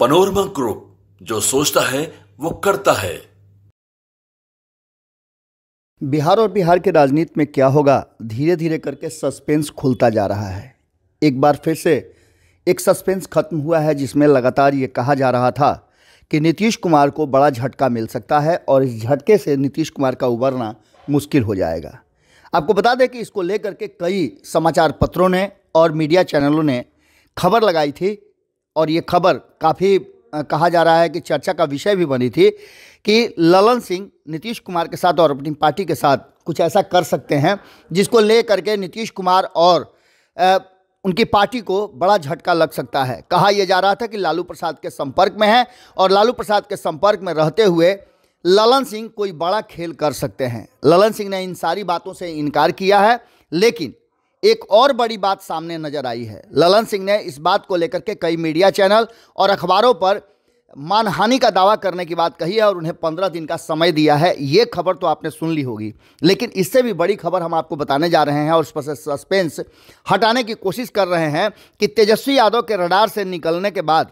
panorama group जो सोचता है वो करता है बिहार और बिहार के राजनीति में क्या होगा धीरे धीरे करके सस्पेंस खुलता जा रहा है एक बार फिर से एक सस्पेंस खत्म हुआ है जिसमें लगातार ये कहा जा रहा था कि नीतीश कुमार को बड़ा झटका मिल सकता है और इस झटके से नीतीश कुमार का उबरना मुश्किल हो जाएगा आपको बता दें कि इसको लेकर के कई समाचार पत्रों ने और मीडिया चैनलों ने खबर लगाई थी और ये खबर काफ़ी कहा जा रहा है कि चर्चा का विषय भी बनी थी कि ललन सिंह नीतीश कुमार के साथ और अपनी पार्टी के साथ कुछ ऐसा कर सकते हैं जिसको ले करके नीतीश कुमार और आ, उनकी पार्टी को बड़ा झटका लग सकता है कहा यह जा रहा था कि लालू प्रसाद के संपर्क में है और लालू प्रसाद के संपर्क में रहते हुए ललन सिंह कोई बड़ा खेल कर सकते हैं ललन सिंह ने इन सारी बातों से इनकार किया है लेकिन एक और बड़ी बात सामने नजर आई है ललन सिंह ने इस बात को लेकर के कई मीडिया चैनल और अखबारों पर मानहानि का दावा करने की बात कही है और उन्हें पंद्रह दिन का समय दिया है ये खबर तो आपने सुन ली होगी लेकिन इससे भी बड़ी खबर हम आपको बताने जा रहे हैं और उस पर से सस्पेंस हटाने की कोशिश कर रहे हैं कि तेजस्वी यादव के रडार से निकलने के बाद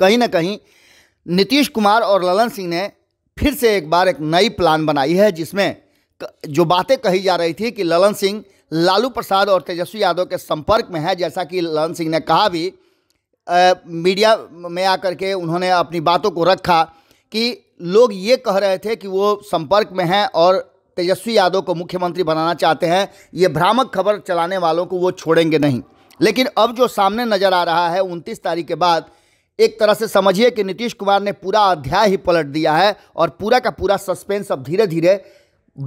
कहीं ना कहीं नीतीश कुमार और ललन सिंह ने फिर से एक बार एक नई प्लान बनाई है जिसमें जो बातें कही जा रही थी कि ललन सिंह लालू प्रसाद और तेजस्वी यादव के संपर्क में है जैसा कि ललन सिंह ने कहा भी आ, मीडिया में आकर के उन्होंने अपनी बातों को रखा कि लोग ये कह रहे थे कि वो संपर्क में हैं और तेजस्वी यादव को मुख्यमंत्री बनाना चाहते हैं ये भ्रामक खबर चलाने वालों को वो छोड़ेंगे नहीं लेकिन अब जो सामने नज़र आ रहा है उनतीस तारीख के बाद एक तरह से समझिए कि नीतीश कुमार ने पूरा अध्याय ही पलट दिया है और पूरा का पूरा सस्पेंस अब धीरे धीरे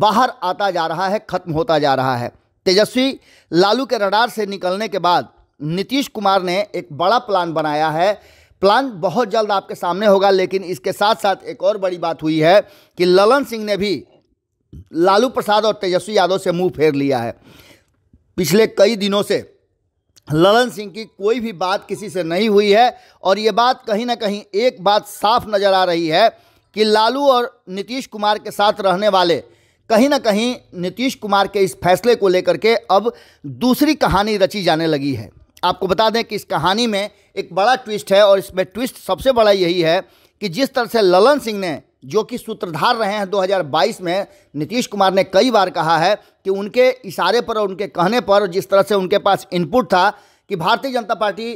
बाहर आता जा रहा है खत्म होता जा रहा है तेजस्वी लालू के रडार से निकलने के बाद नीतीश कुमार ने एक बड़ा प्लान बनाया है प्लान बहुत जल्द आपके सामने होगा लेकिन इसके साथ साथ एक और बड़ी बात हुई है कि ललन सिंह ने भी लालू प्रसाद और तेजस्वी यादव से मुंह फेर लिया है पिछले कई दिनों से ललन सिंह की कोई भी बात किसी से नहीं हुई है और ये बात कहीं ना कहीं एक बात साफ नज़र आ रही है कि लालू और नीतीश कुमार के साथ रहने वाले कहीं ना कहीं नीतीश कुमार के इस फैसले को लेकर के अब दूसरी कहानी रची जाने लगी है आपको बता दें कि इस कहानी में एक बड़ा ट्विस्ट है और इसमें ट्विस्ट सबसे बड़ा यही है कि जिस तरह से ललन सिंह ने जो कि सूत्रधार रहे हैं 2022 में नीतीश कुमार ने कई बार कहा है कि उनके इशारे पर और उनके कहने पर जिस तरह से उनके पास इनपुट था कि भारतीय जनता पार्टी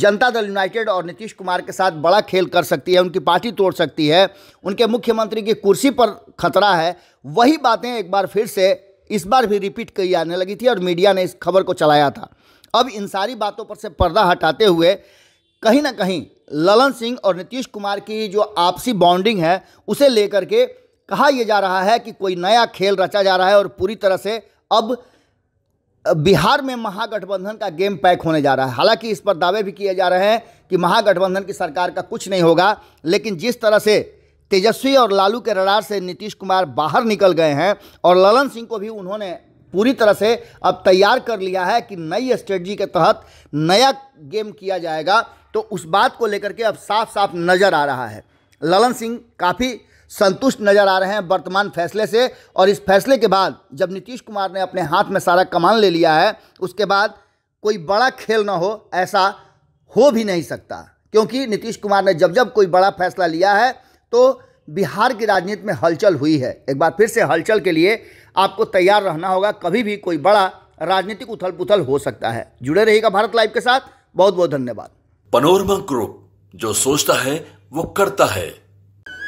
जनता दल यूनाइटेड और नीतीश कुमार के साथ बड़ा खेल कर सकती है उनकी पार्टी तोड़ सकती है उनके मुख्यमंत्री की कुर्सी पर खतरा है वही बातें एक बार फिर से इस बार भी रिपीट की आने लगी थी और मीडिया ने इस खबर को चलाया था अब इन सारी बातों पर से पर्दा हटाते हुए कहीं ना कहीं ललन सिंह और नीतीश कुमार की जो आपसी बॉन्डिंग है उसे लेकर के कहा यह जा रहा है कि कोई नया खेल रचा जा रहा है और पूरी तरह से अब बिहार में महागठबंधन का गेम पैक होने जा रहा है हालांकि इस पर दावे भी किए जा रहे हैं कि महागठबंधन की सरकार का कुछ नहीं होगा लेकिन जिस तरह से तेजस्वी और लालू के रडार से नीतीश कुमार बाहर निकल गए हैं और ललन सिंह को भी उन्होंने पूरी तरह से अब तैयार कर लिया है कि नई स्ट्रेटजी के तहत नया गेम किया जाएगा तो उस बात को लेकर के अब साफ साफ नज़र आ रहा है ललन सिंह काफ़ी संतुष्ट नजर आ रहे हैं वर्तमान फैसले से और इस फैसले के बाद जब नीतीश कुमार ने अपने हाथ में सारा कमान ले लिया है उसके बाद कोई बड़ा खेल ना हो ऐसा हो भी नहीं सकता क्योंकि नीतीश कुमार ने जब जब कोई बड़ा फैसला लिया है तो बिहार की राजनीति में हलचल हुई है एक बार फिर से हलचल के लिए आपको तैयार रहना होगा कभी भी कोई बड़ा राजनीतिक उथल पुथल हो सकता है जुड़े रहेगा भारत लाइव के साथ बहुत बहुत धन्यवाद पनोरमा ग्रुप जो सोचता है वो करता है